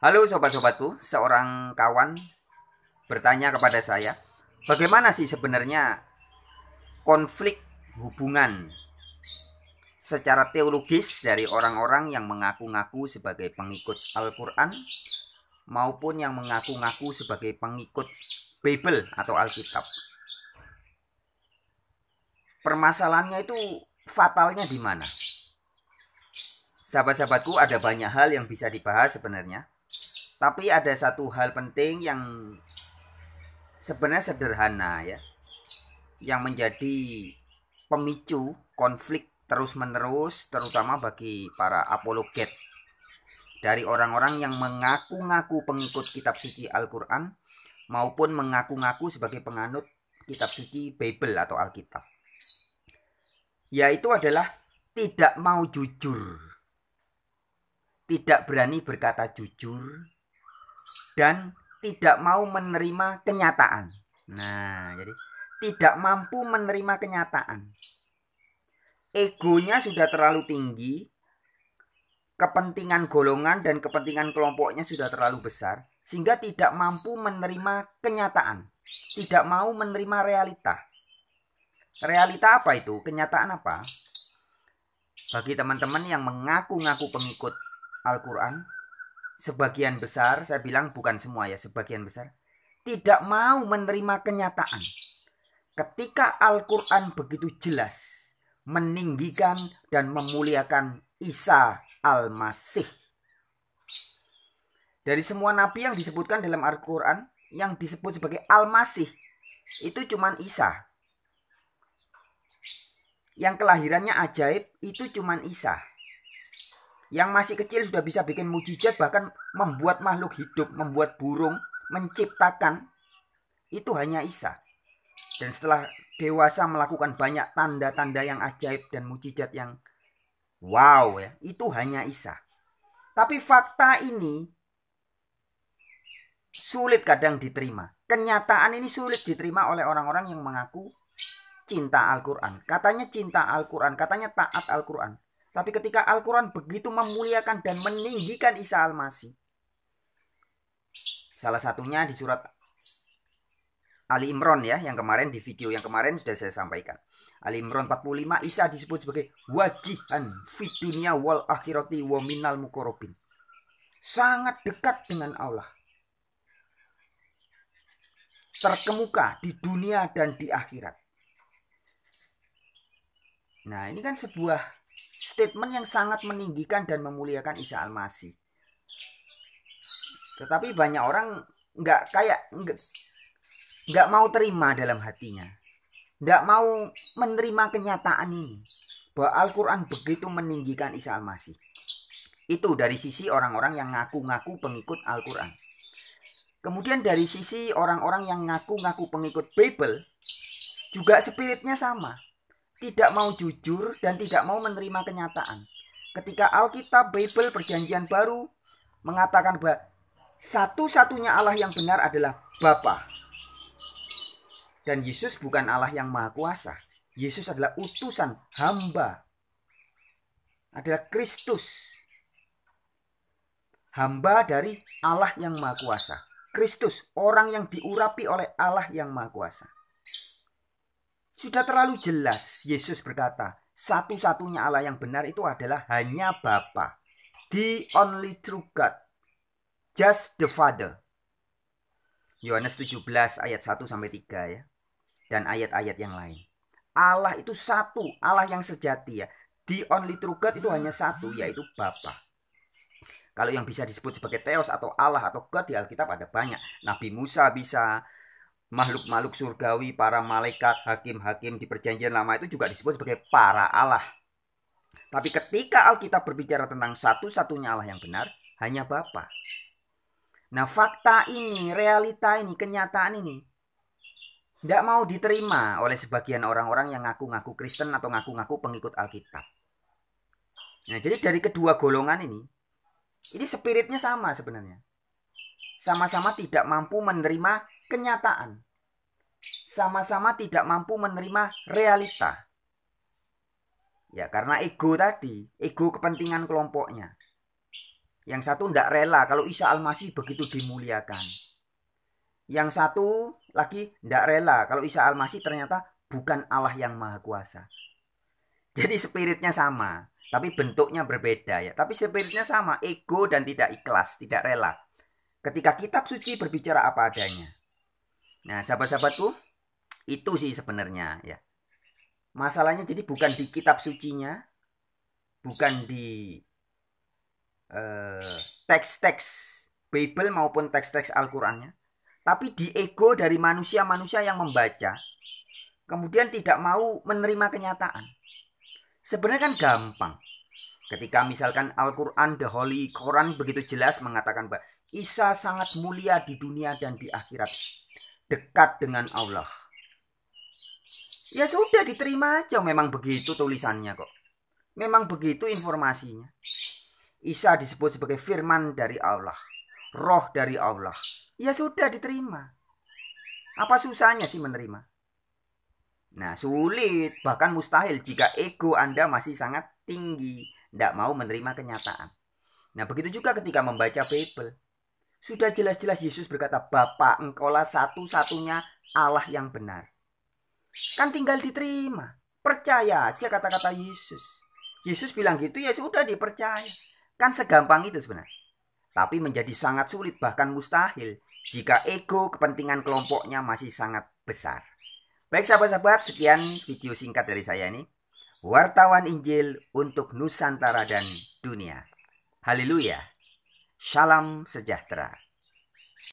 Halo sobat-sobatku, seorang kawan bertanya kepada saya, bagaimana sih sebenarnya konflik hubungan secara teologis dari orang-orang yang mengaku-ngaku sebagai pengikut Al-Quran maupun yang mengaku-ngaku sebagai pengikut Bible atau Alkitab. Permasalahannya itu fatalnya di mana? Sahabat-sahabatku, ada banyak hal yang bisa dibahas sebenarnya. Tapi ada satu hal penting yang sebenarnya sederhana ya. Yang menjadi pemicu konflik terus-menerus terutama bagi para apologet dari orang-orang yang mengaku-ngaku pengikut kitab suci Al-Qur'an maupun mengaku-ngaku sebagai penganut kitab suci Bible atau Alkitab. Yaitu adalah tidak mau jujur tidak berani berkata jujur, dan tidak mau menerima kenyataan. Nah, jadi tidak mampu menerima kenyataan. Egonya sudah terlalu tinggi, kepentingan golongan dan kepentingan kelompoknya sudah terlalu besar, sehingga tidak mampu menerima kenyataan, tidak mau menerima realita. Realita apa itu? Kenyataan apa? Bagi teman-teman yang mengaku-ngaku pengikut Al-Quran sebagian besar saya bilang bukan semua ya sebagian besar tidak mau menerima kenyataan ketika Al-Quran begitu jelas meninggikan dan memuliakan Isa Al-Masih dari semua nabi yang disebutkan dalam Al-Quran yang disebut sebagai Al-Masih itu cuma Isa yang kelahirannya ajaib itu cuma Isa yang masih kecil sudah bisa bikin mujizat bahkan membuat makhluk hidup, membuat burung, menciptakan itu hanya Isa. Dan setelah dewasa melakukan banyak tanda-tanda yang ajaib dan mujizat yang wow ya, itu hanya Isa. Tapi fakta ini sulit kadang diterima. Kenyataan ini sulit diterima oleh orang-orang yang mengaku cinta Al-Qur'an. Katanya cinta Al-Qur'an, katanya taat Al-Qur'an. Tapi ketika Al-Quran begitu memuliakan dan meninggikan Isa Al-Masih. Salah satunya di surat Ali Imran ya, yang kemarin di video yang kemarin sudah saya sampaikan. Ali Imran 45, Isa disebut sebagai wajihan fit dunia wal akhirati wa minal mukorobin. Sangat dekat dengan Allah. Terkemuka di dunia dan di akhirat. Nah ini kan sebuah statement yang sangat meninggikan dan memuliakan Isa Al-Masih. Tetapi banyak orang nggak kayak nggak, nggak mau terima dalam hatinya, nggak mau menerima kenyataan ini bahwa Al-Quran begitu meninggikan Isa Al-Masih. Itu dari sisi orang-orang yang ngaku-ngaku pengikut Al-Quran. Kemudian dari sisi orang-orang yang ngaku-ngaku pengikut Bible, juga spiritnya sama tidak mau jujur dan tidak mau menerima kenyataan. Ketika Alkitab, Bible, Perjanjian Baru mengatakan bahwa satu-satunya Allah yang benar adalah Bapa. Dan Yesus bukan Allah yang maha kuasa. Yesus adalah utusan hamba. Adalah Kristus. Hamba dari Allah yang maha kuasa. Kristus, orang yang diurapi oleh Allah yang maha kuasa. Sudah terlalu jelas Yesus berkata, satu-satunya Allah yang benar itu adalah hanya Bapa. The only true God. Just the Father. Yohanes 17 ayat 1 sampai 3 ya. Dan ayat-ayat yang lain. Allah itu satu, Allah yang sejati ya. The only true God itu hanya satu yaitu Bapa. Kalau yang bisa disebut sebagai Theos atau Allah atau God di Alkitab ada banyak. Nabi Musa bisa, makhluk-makhluk surgawi, para malaikat, hakim-hakim di perjanjian lama itu juga disebut sebagai para Allah. Tapi ketika Alkitab berbicara tentang satu-satunya Allah yang benar, hanya Bapa. Nah fakta ini, realita ini, kenyataan ini tidak mau diterima oleh sebagian orang-orang yang ngaku-ngaku Kristen atau ngaku-ngaku pengikut Alkitab. Nah jadi dari kedua golongan ini, ini spiritnya sama sebenarnya sama-sama tidak mampu menerima kenyataan, sama-sama tidak mampu menerima realita. Ya karena ego tadi, ego kepentingan kelompoknya. Yang satu tidak rela kalau Isa Al-Masih begitu dimuliakan. Yang satu lagi tidak rela kalau Isa Al-Masih ternyata bukan Allah yang maha kuasa. Jadi spiritnya sama, tapi bentuknya berbeda ya. Tapi spiritnya sama, ego dan tidak ikhlas, tidak rela ketika kitab suci berbicara apa adanya. Nah, sahabat-sahabatku, itu sih sebenarnya ya. Masalahnya jadi bukan di kitab sucinya, bukan di teks eh, teks-teks Bible maupun teks-teks Al-Qur'annya, tapi di ego dari manusia-manusia yang membaca kemudian tidak mau menerima kenyataan. Sebenarnya kan gampang. Ketika misalkan Al-Quran, The Holy Quran begitu jelas mengatakan bahwa Isa sangat mulia di dunia dan di akhirat. Dekat dengan Allah. Ya sudah diterima aja memang begitu tulisannya kok. Memang begitu informasinya. Isa disebut sebagai firman dari Allah. Roh dari Allah. Ya sudah diterima. Apa susahnya sih menerima? Nah sulit bahkan mustahil jika ego Anda masih sangat tinggi tidak mau menerima kenyataan. Nah, begitu juga ketika membaca Bible. Sudah jelas-jelas Yesus berkata, Bapa engkaulah satu-satunya Allah yang benar. Kan tinggal diterima. Percaya aja kata-kata Yesus. Yesus bilang gitu ya sudah dipercaya. Kan segampang itu sebenarnya. Tapi menjadi sangat sulit bahkan mustahil jika ego kepentingan kelompoknya masih sangat besar. Baik sahabat-sahabat, sekian video singkat dari saya ini wartawan Injil untuk Nusantara dan dunia. Haleluya. Shalom sejahtera.